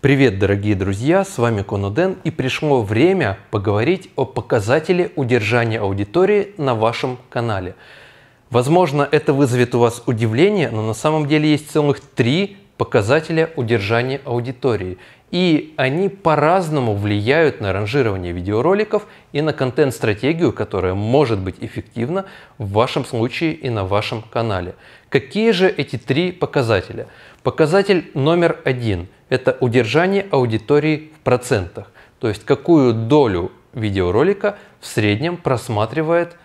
Привет, дорогие друзья, с вами Конуден и пришло время поговорить о показателе удержания аудитории на вашем канале. Возможно, это вызовет у вас удивление, но на самом деле есть целых три показателя удержания аудитории. И они по-разному влияют на ранжирование видеороликов и на контент-стратегию, которая может быть эффективна в вашем случае и на вашем канале. Какие же эти три показателя? Показатель номер один – это удержание аудитории в процентах, то есть какую долю видеоролика в среднем просматривает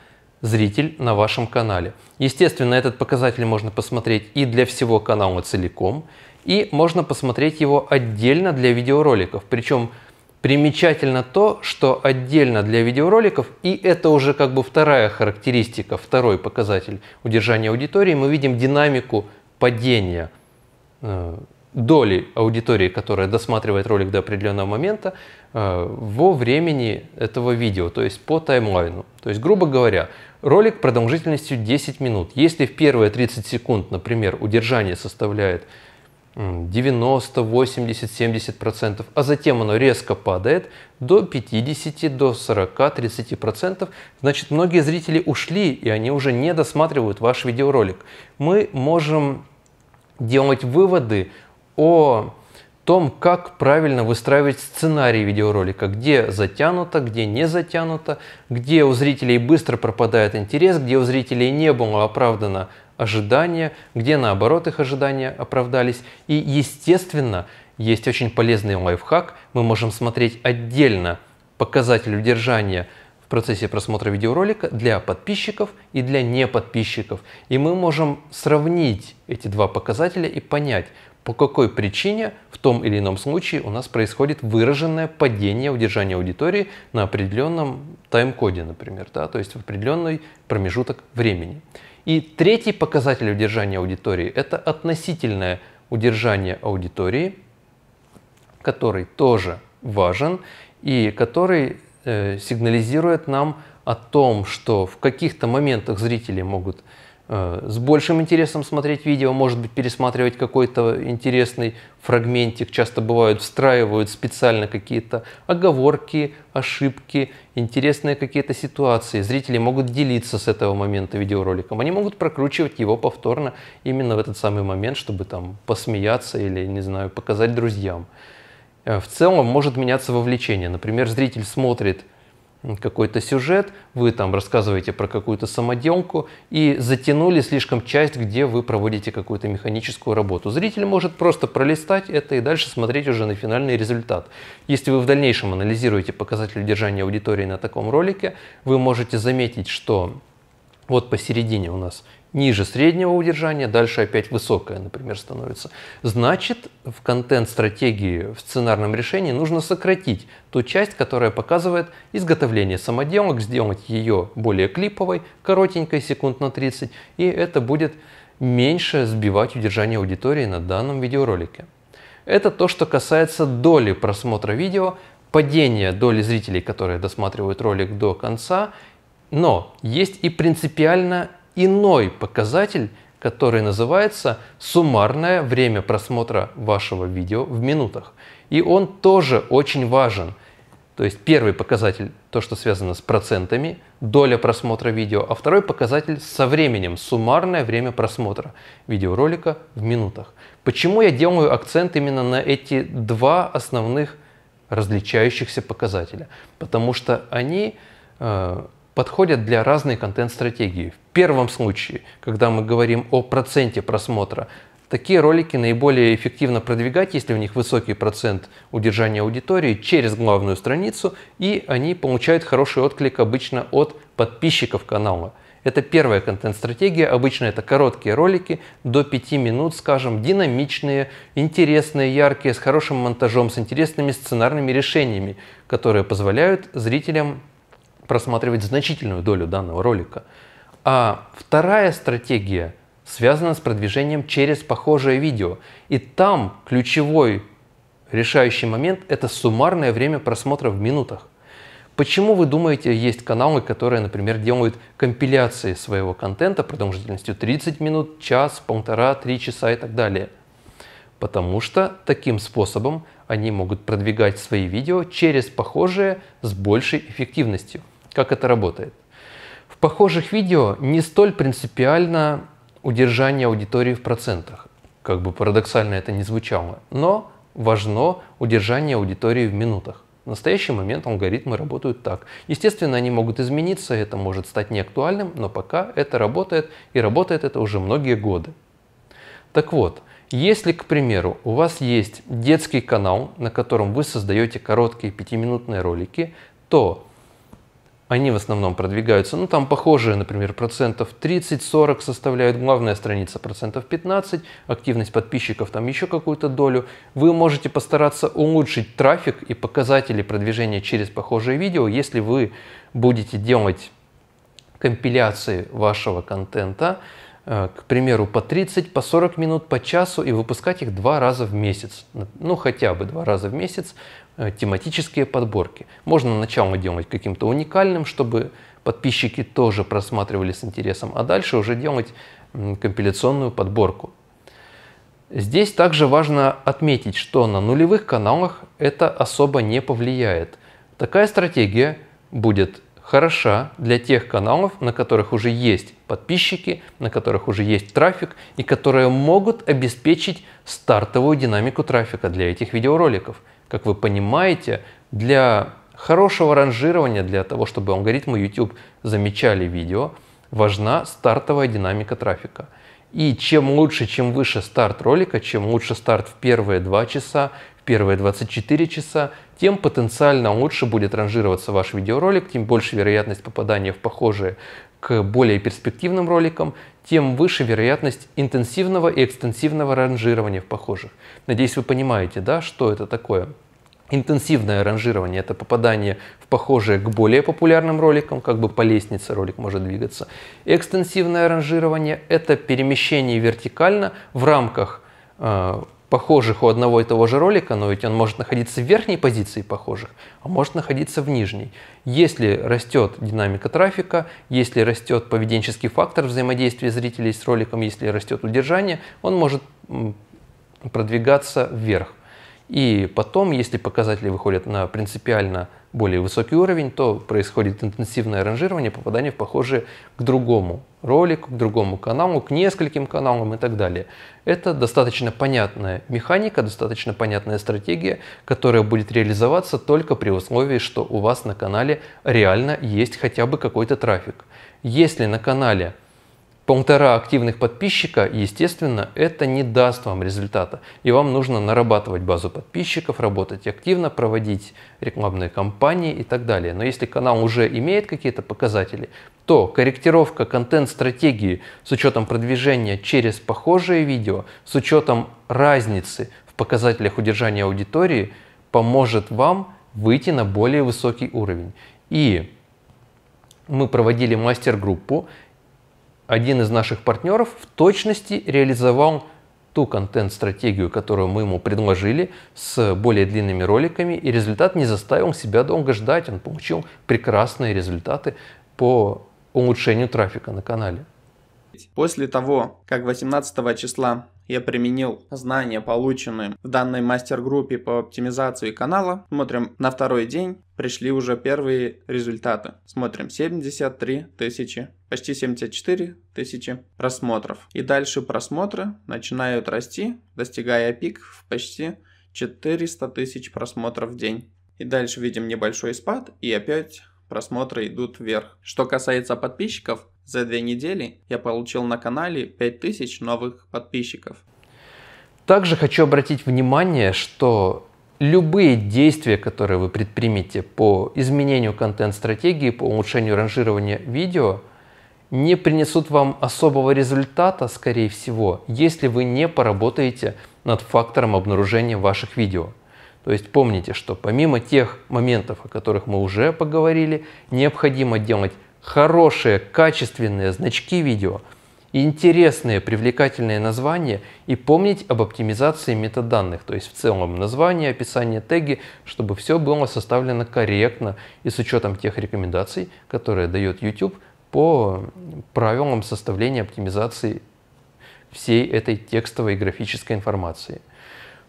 зритель на вашем канале. Естественно, этот показатель можно посмотреть и для всего канала целиком, и можно посмотреть его отдельно для видеороликов. Причем примечательно то, что отдельно для видеороликов, и это уже как бы вторая характеристика, второй показатель удержания аудитории, мы видим динамику падения э, доли аудитории, которая досматривает ролик до определенного момента, э, во времени этого видео, то есть по таймлайну. То есть, грубо говоря, ролик продолжительностью 10 минут. Если в первые 30 секунд, например, удержание составляет 90, 80, 70 процентов, а затем оно резко падает до 50, до 40, 30 процентов, значит многие зрители ушли и они уже не досматривают ваш видеоролик. Мы можем делать выводы о том, как правильно выстраивать сценарий видеоролика, где затянуто, где не затянуто, где у зрителей быстро пропадает интерес, где у зрителей не было оправдано ожидания, где наоборот их ожидания оправдались. И, естественно, есть очень полезный лайфхак. Мы можем смотреть отдельно показатель удержания в процессе просмотра видеоролика для подписчиков и для неподписчиков. И мы можем сравнить эти два показателя и понять, по какой причине в том или ином случае у нас происходит выраженное падение удержания аудитории на определенном тайм-коде, например, да, то есть в определенный промежуток времени. И третий показатель удержания аудитории – это относительное удержание аудитории, который тоже важен и который э, сигнализирует нам о том, что в каких-то моментах зрители могут Э, с большим интересом смотреть видео, может быть, пересматривать какой-то интересный фрагментик. Часто бывают, встраивают специально какие-то оговорки, ошибки, интересные какие-то ситуации. Зрители могут делиться с этого момента видеороликом. Они могут прокручивать его повторно именно в этот самый момент, чтобы там посмеяться или, не знаю, показать друзьям. Э, в целом может меняться вовлечение. Например, зритель смотрит какой-то сюжет, вы там рассказываете про какую-то самоделку и затянули слишком часть, где вы проводите какую-то механическую работу. Зритель может просто пролистать это и дальше смотреть уже на финальный результат. Если вы в дальнейшем анализируете показатели удержания аудитории на таком ролике, вы можете заметить, что вот посередине у нас ниже среднего удержания, дальше опять высокое, например, становится. Значит, в контент-стратегии, в сценарном решении нужно сократить ту часть, которая показывает изготовление самоделок, сделать ее более клиповой, коротенькой, секунд на 30, и это будет меньше сбивать удержание аудитории на данном видеоролике. Это то, что касается доли просмотра видео, падения доли зрителей, которые досматривают ролик до конца, но есть и принципиально иной показатель, который называется суммарное время просмотра вашего видео в минутах. И он тоже очень важен. То есть первый показатель, то, что связано с процентами, доля просмотра видео, а второй показатель со временем, суммарное время просмотра видеоролика в минутах. Почему я делаю акцент именно на эти два основных различающихся показателя? Потому что они э, подходят для разной контент-стратегии. В первом случае, когда мы говорим о проценте просмотра, такие ролики наиболее эффективно продвигать, если у них высокий процент удержания аудитории через главную страницу, и они получают хороший отклик обычно от подписчиков канала. Это первая контент-стратегия, обычно это короткие ролики, до 5 минут, скажем, динамичные, интересные, яркие, с хорошим монтажом, с интересными сценарными решениями, которые позволяют зрителям просматривать значительную долю данного ролика. А вторая стратегия связана с продвижением через похожее видео. И там ключевой решающий момент – это суммарное время просмотра в минутах. Почему вы думаете, есть каналы, которые, например, делают компиляции своего контента продолжительностью 30 минут, час, полтора, три часа и так далее? Потому что таким способом они могут продвигать свои видео через похожие с большей эффективностью как это работает. В похожих видео не столь принципиально удержание аудитории в процентах. Как бы парадоксально это не звучало, но важно удержание аудитории в минутах. В настоящий момент алгоритмы работают так. Естественно, они могут измениться, это может стать неактуальным, но пока это работает, и работает это уже многие годы. Так вот, если, к примеру, у вас есть детский канал, на котором вы создаете короткие пятиминутные ролики, то они в основном продвигаются, ну там похожие, например, процентов 30-40 составляют главная страница, процентов 15, активность подписчиков там еще какую-то долю. Вы можете постараться улучшить трафик и показатели продвижения через похожие видео, если вы будете делать компиляции вашего контента, Э, к примеру, по 30, по 40 минут, по часу и выпускать их два раза в месяц. Ну, хотя бы два раза в месяц э, тематические подборки. Можно начало делать каким-то уникальным, чтобы подписчики тоже просматривали с интересом, а дальше уже делать компиляционную подборку. Здесь также важно отметить, что на нулевых каналах это особо не повлияет. Такая стратегия будет хороша для тех каналов, на которых уже есть подписчики, на которых уже есть трафик и которые могут обеспечить стартовую динамику трафика для этих видеороликов. Как вы понимаете, для хорошего ранжирования, для того, чтобы алгоритмы YouTube замечали видео, важна стартовая динамика трафика – и чем лучше, чем выше старт ролика, чем лучше старт в первые 2 часа, в первые 24 часа, тем потенциально лучше будет ранжироваться ваш видеоролик, тем больше вероятность попадания в похожие к более перспективным роликам, тем выше вероятность интенсивного и экстенсивного ранжирования в похожих. Надеюсь, вы понимаете, да, что это такое. Интенсивное ранжирование – это попадание в похожие к более популярным роликам, как бы по лестнице ролик может двигаться. Экстенсивное ранжирование – это перемещение вертикально в рамках э, похожих у одного и того же ролика, но ведь он может находиться в верхней позиции похожих, а может находиться в нижней. Если растет динамика трафика, если растет поведенческий фактор взаимодействия зрителей с роликом, если растет удержание, он может продвигаться вверх. И потом, если показатели выходят на принципиально более высокий уровень, то происходит интенсивное ранжирование, попадание в похожие к другому ролику, к другому каналу, к нескольким каналам и так далее. Это достаточно понятная механика, достаточно понятная стратегия, которая будет реализоваться только при условии, что у вас на канале реально есть хотя бы какой-то трафик. Если на канале полтора активных подписчика, естественно, это не даст вам результата. И вам нужно нарабатывать базу подписчиков, работать активно, проводить рекламные кампании и так далее. Но если канал уже имеет какие-то показатели, то корректировка контент-стратегии с учетом продвижения через похожие видео, с учетом разницы в показателях удержания аудитории, поможет вам выйти на более высокий уровень. И мы проводили мастер-группу, один из наших партнеров в точности реализовал ту контент-стратегию, которую мы ему предложили, с более длинными роликами, и результат не заставил себя долго ждать. Он получил прекрасные результаты по улучшению трафика на канале. После того, как 18 числа я применил знания, полученные в данной мастер-группе по оптимизации канала. Смотрим на второй день, пришли уже первые результаты. Смотрим 73 тысячи, почти 74 тысячи просмотров. И дальше просмотры начинают расти, достигая пик в почти 400 тысяч просмотров в день. И дальше видим небольшой спад и опять просмотры идут вверх. Что касается подписчиков, за две недели я получил на канале 5000 новых подписчиков. Также хочу обратить внимание, что любые действия, которые вы предпримете по изменению контент-стратегии, по улучшению ранжирования видео, не принесут вам особого результата, скорее всего, если вы не поработаете над фактором обнаружения ваших видео. То есть помните, что помимо тех моментов, о которых мы уже поговорили, необходимо делать хорошие, качественные значки видео, интересные, привлекательные названия и помнить об оптимизации метаданных, то есть в целом название, описание, теги, чтобы все было составлено корректно и с учетом тех рекомендаций, которые дает YouTube по правилам составления оптимизации всей этой текстовой и графической информации.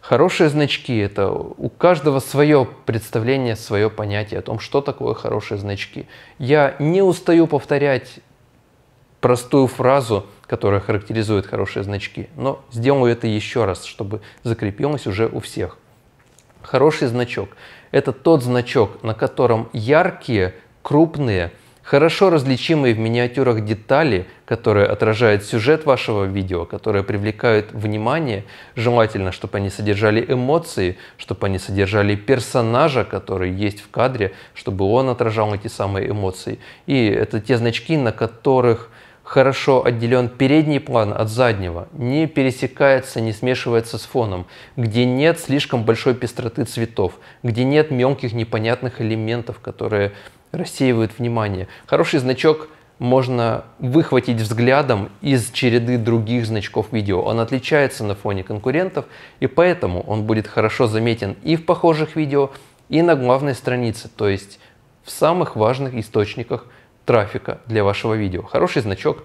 Хорошие значки – это у каждого свое представление, свое понятие о том, что такое хорошие значки. Я не устаю повторять простую фразу, которая характеризует хорошие значки, но сделаю это еще раз, чтобы закрепилось уже у всех. Хороший значок – это тот значок, на котором яркие, крупные – хорошо различимые в миниатюрах детали, которые отражают сюжет вашего видео, которые привлекают внимание. Желательно, чтобы они содержали эмоции, чтобы они содержали персонажа, который есть в кадре, чтобы он отражал эти самые эмоции. И это те значки, на которых хорошо отделен передний план от заднего, не пересекается, не смешивается с фоном, где нет слишком большой пестроты цветов, где нет мелких непонятных элементов, которые рассеивают внимание. Хороший значок можно выхватить взглядом из череды других значков видео. Он отличается на фоне конкурентов, и поэтому он будет хорошо заметен и в похожих видео, и на главной странице, то есть в самых важных источниках трафика для вашего видео. Хороший значок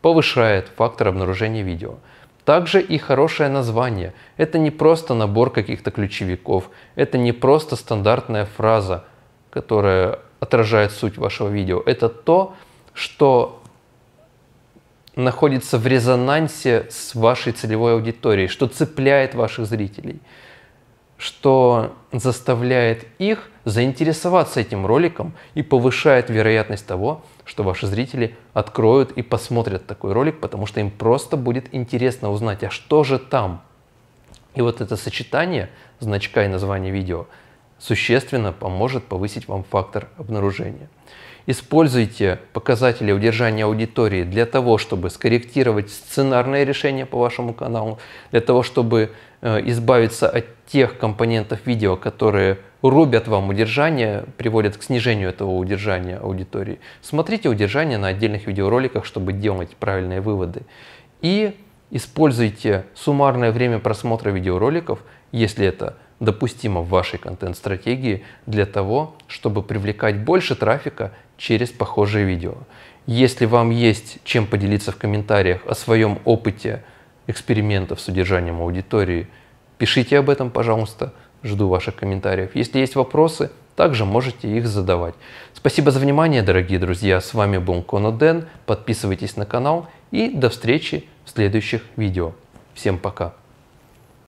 повышает фактор обнаружения видео. Также и хорошее название. Это не просто набор каких-то ключевиков, это не просто стандартная фраза, которая отражает суть вашего видео. Это то, что находится в резонансе с вашей целевой аудиторией, что цепляет ваших зрителей, что заставляет их заинтересоваться этим роликом и повышает вероятность того, что ваши зрители откроют и посмотрят такой ролик, потому что им просто будет интересно узнать, а что же там. И вот это сочетание значка и названия видео – существенно поможет повысить вам фактор обнаружения. Используйте показатели удержания аудитории для того, чтобы скорректировать сценарное решение по вашему каналу, для того, чтобы э, избавиться от тех компонентов видео, которые рубят вам удержание, приводят к снижению этого удержания аудитории. Смотрите удержание на отдельных видеороликах, чтобы делать правильные выводы. И используйте суммарное время просмотра видеороликов, если это допустимо в вашей контент-стратегии для того, чтобы привлекать больше трафика через похожие видео. Если вам есть чем поделиться в комментариях о своем опыте экспериментов с удержанием аудитории, пишите об этом, пожалуйста. Жду ваших комментариев. Если есть вопросы, также можете их задавать. Спасибо за внимание, дорогие друзья. С вами был Коноден. Подписывайтесь на канал и до встречи в следующих видео. Всем пока.